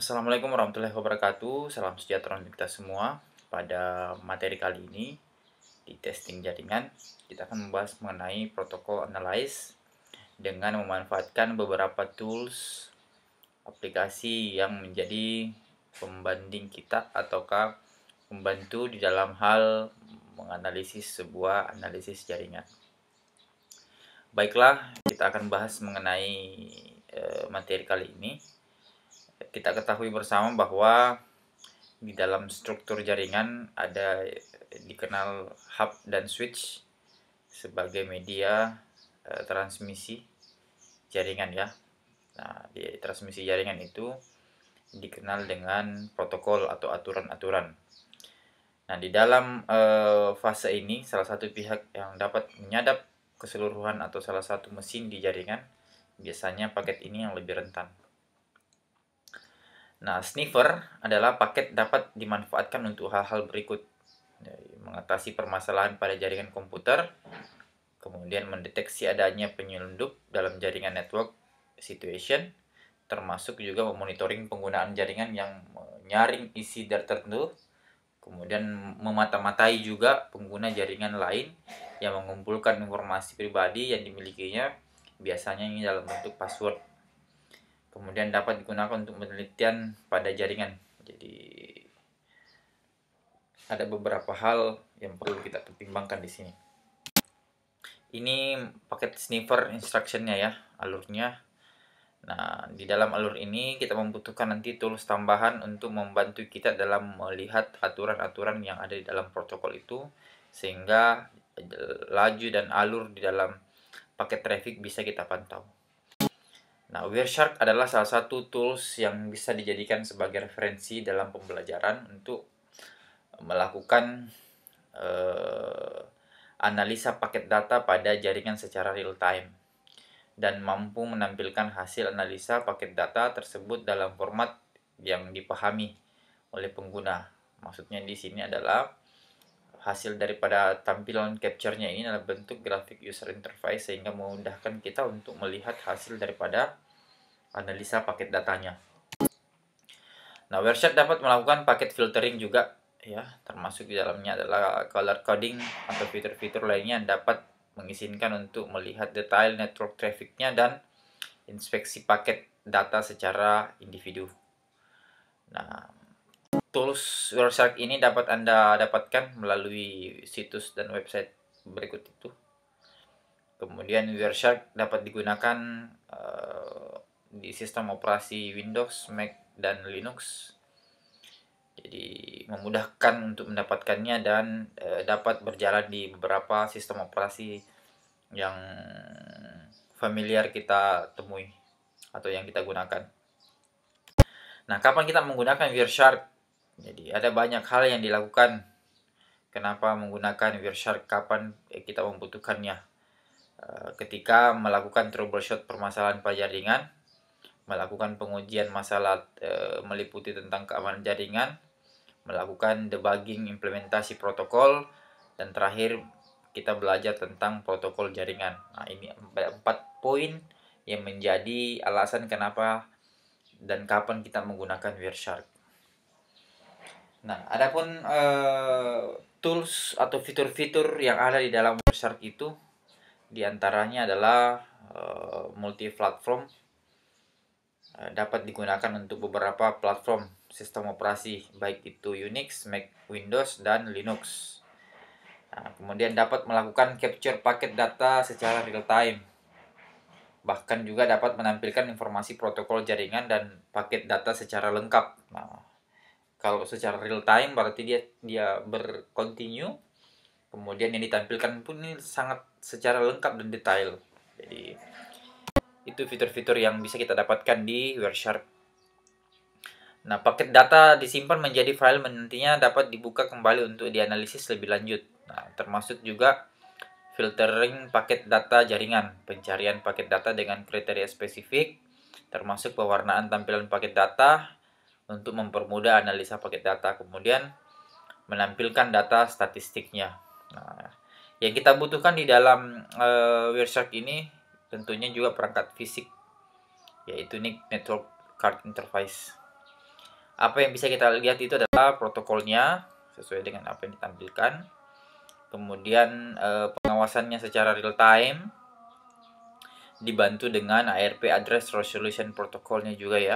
Assalamualaikum warahmatullahi wabarakatuh. Salam sejahtera untuk kita semua. Pada materi kali ini di testing jaringan, kita akan membahas mengenai protokol analyze dengan memanfaatkan beberapa tools aplikasi yang menjadi pembanding kita ataukah membantu di dalam hal menganalisis sebuah analisis jaringan. Baiklah, kita akan bahas mengenai eh, materi kali ini kita ketahui bersama bahwa di dalam struktur jaringan ada dikenal hub dan switch sebagai media e, transmisi jaringan ya. Nah, di transmisi jaringan itu dikenal dengan protokol atau aturan-aturan. Nah, di dalam e, fase ini salah satu pihak yang dapat menyadap keseluruhan atau salah satu mesin di jaringan biasanya paket ini yang lebih rentan. Nah, sniffer adalah paket dapat dimanfaatkan untuk hal-hal berikut. Mengatasi permasalahan pada jaringan komputer, kemudian mendeteksi adanya penyelundup dalam jaringan network situation, termasuk juga memonitoring penggunaan jaringan yang menyaring isi data tertentu, kemudian memata-matai juga pengguna jaringan lain yang mengumpulkan informasi pribadi yang dimilikinya, biasanya ini dalam bentuk password kemudian dapat digunakan untuk penelitian pada jaringan. Jadi ada beberapa hal yang perlu kita pertimbangkan di sini. Ini paket sniffer instructionnya ya, alurnya. Nah, di dalam alur ini kita membutuhkan nanti tools tambahan untuk membantu kita dalam melihat aturan-aturan yang ada di dalam protokol itu sehingga laju dan alur di dalam paket traffic bisa kita pantau. Nah, Wireshark adalah salah satu tools yang bisa dijadikan sebagai referensi dalam pembelajaran untuk melakukan uh, analisa paket data pada jaringan secara real time dan mampu menampilkan hasil analisa paket data tersebut dalam format yang dipahami oleh pengguna. Maksudnya di sini adalah hasil daripada tampilan capture-nya ini adalah bentuk grafik user interface sehingga memudahkan kita untuk melihat hasil daripada analisa paket datanya. Nah, Wireshark dapat melakukan paket filtering juga ya, termasuk di dalamnya adalah color coding atau fitur-fitur lainnya yang dapat mengizinkan untuk melihat detail network trafficnya dan inspeksi paket data secara individu. Nah, Tools Rorschach ini dapat Anda dapatkan melalui situs dan website berikut itu. Kemudian Wireshark dapat digunakan uh, di sistem operasi Windows, Mac, dan Linux. Jadi memudahkan untuk mendapatkannya dan uh, dapat berjalan di beberapa sistem operasi yang familiar kita temui atau yang kita gunakan. Nah, kapan kita menggunakan Wireshark? Jadi ada banyak hal yang dilakukan kenapa menggunakan Wireshark kapan eh, kita membutuhkannya. Eh, ketika melakukan troubleshoot permasalahan pada jaringan, melakukan pengujian masalah eh, meliputi tentang keamanan jaringan, melakukan debugging implementasi protokol, dan terakhir kita belajar tentang protokol jaringan. Nah, ini empat poin yang menjadi alasan kenapa dan kapan kita menggunakan Wireshark. Nah, adapun uh, tools atau fitur-fitur yang ada di dalam website itu diantaranya adalah uh, eh, multi platform uh, eh, dapat digunakan untuk beberapa platform sistem operasi baik itu Unix, Mac, Windows dan Linux. Nah, kemudian dapat melakukan capture paket data secara real time. Bahkan juga dapat menampilkan informasi protokol jaringan dan paket data secara lengkap. Nah, kalau secara real time berarti dia dia berkontinu kemudian yang ditampilkan pun ini sangat secara lengkap dan detail jadi itu fitur-fitur yang bisa kita dapatkan di Wireshark nah paket data disimpan menjadi file nantinya dapat dibuka kembali untuk dianalisis lebih lanjut nah termasuk juga filtering paket data jaringan pencarian paket data dengan kriteria spesifik termasuk pewarnaan tampilan paket data untuk mempermudah analisa paket data kemudian menampilkan data statistiknya nah, yang kita butuhkan di dalam uh, Wireshark ini tentunya juga perangkat fisik yaitu NIC Network Card Interface apa yang bisa kita lihat itu adalah protokolnya sesuai dengan apa yang ditampilkan kemudian uh, pengawasannya secara real time dibantu dengan ARP address resolution protokolnya juga ya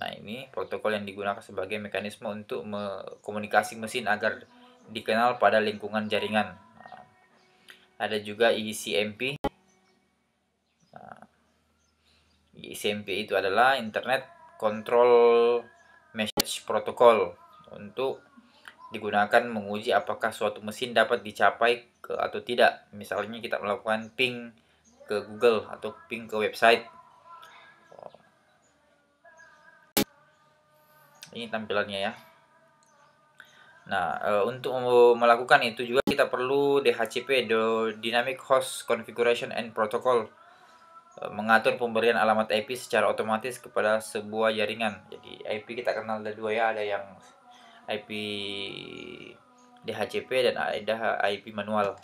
Nah, ini protokol yang digunakan sebagai mekanisme untuk me komunikasi mesin agar dikenal pada lingkungan jaringan. Nah, ada juga ICMP. E nah, ICMP e itu adalah Internet Control Message Protocol untuk digunakan menguji apakah suatu mesin dapat dicapai ke atau tidak. Misalnya kita melakukan ping ke Google atau ping ke website ini tampilannya ya Nah, e, untuk melakukan itu juga kita perlu DHCP Dynamic Host Configuration and Protocol e, mengatur pemberian alamat IP secara otomatis kepada sebuah jaringan. Jadi IP kita kenal ada dua ya, ada yang IP DHCP dan ada IP manual.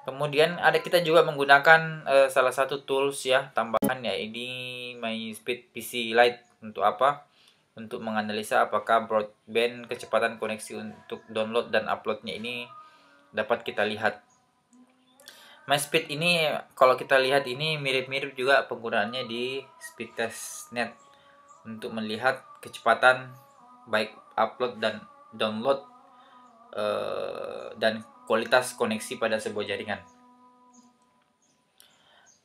Kemudian ada kita juga menggunakan uh, salah satu tools ya tambahan ya ini My Speed PC Lite untuk apa? Untuk menganalisa apakah broadband kecepatan koneksi untuk download dan uploadnya ini dapat kita lihat. My Speed ini kalau kita lihat ini mirip-mirip juga penggunaannya di Speed Speedtestnet untuk melihat kecepatan baik upload dan download uh, dan kualitas koneksi pada sebuah jaringan.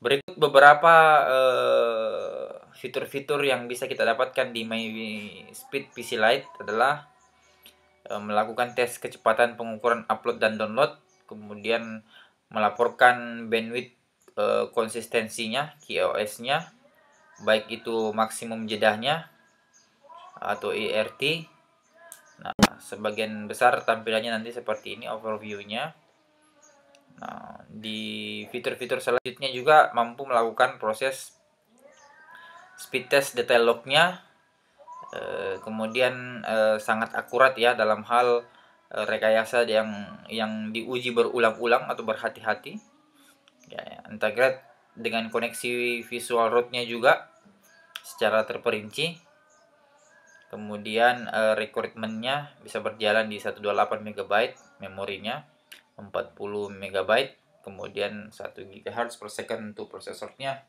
Berikut beberapa eh, fitur-fitur uh, yang bisa kita dapatkan di MySpeed PC Lite adalah uh, melakukan tes kecepatan pengukuran upload dan download, kemudian melaporkan bandwidth uh, konsistensinya, QoS-nya, baik itu maksimum jedahnya atau IRT, sebagian besar tampilannya nanti seperti ini overviewnya Nah, di fitur-fitur selanjutnya juga mampu melakukan proses speed test detail lognya e, kemudian e, sangat akurat ya dalam hal e, rekayasa yang yang diuji berulang-ulang atau berhati-hati ya, integrate ya. dengan koneksi visual roadnya juga secara terperinci kemudian uh, eh, recruitmentnya bisa berjalan di 128 MB memorinya 40 MB kemudian 1 GHz per second untuk prosesornya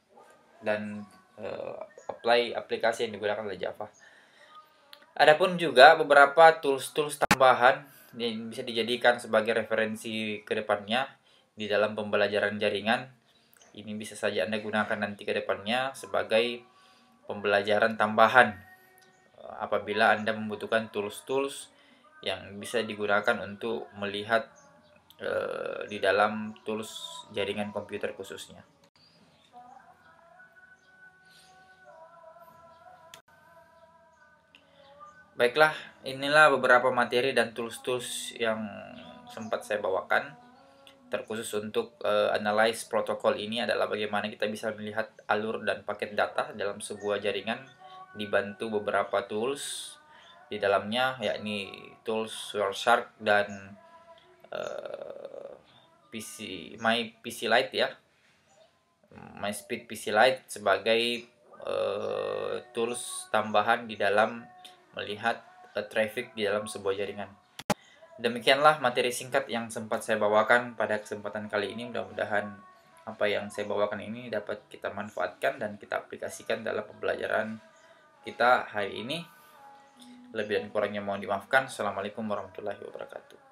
dan uh, apply aplikasi yang digunakan oleh Java Adapun juga beberapa tools-tools tambahan yang bisa dijadikan sebagai referensi ke depannya di dalam pembelajaran jaringan. Ini bisa saja Anda gunakan nanti ke depannya sebagai pembelajaran tambahan apabila Anda membutuhkan tools-tools yang bisa digunakan untuk melihat e, di dalam tools jaringan komputer khususnya. Baiklah, inilah beberapa materi dan tools-tools yang sempat saya bawakan. Terkhusus untuk uh, analyze protokol ini adalah bagaimana kita bisa melihat alur dan paket data dalam sebuah jaringan dibantu beberapa tools di dalamnya yakni tools Wireshark dan uh, eh, PC My PC Lite ya My Speed PC Lite sebagai uh, tools tambahan di dalam melihat uh, traffic di dalam sebuah jaringan. Demikianlah materi singkat yang sempat saya bawakan pada kesempatan kali ini. Mudah-mudahan apa yang saya bawakan ini dapat kita manfaatkan dan kita aplikasikan dalam pembelajaran kita hari ini. Lebih dan kurangnya mohon dimaafkan. Assalamualaikum warahmatullahi wabarakatuh.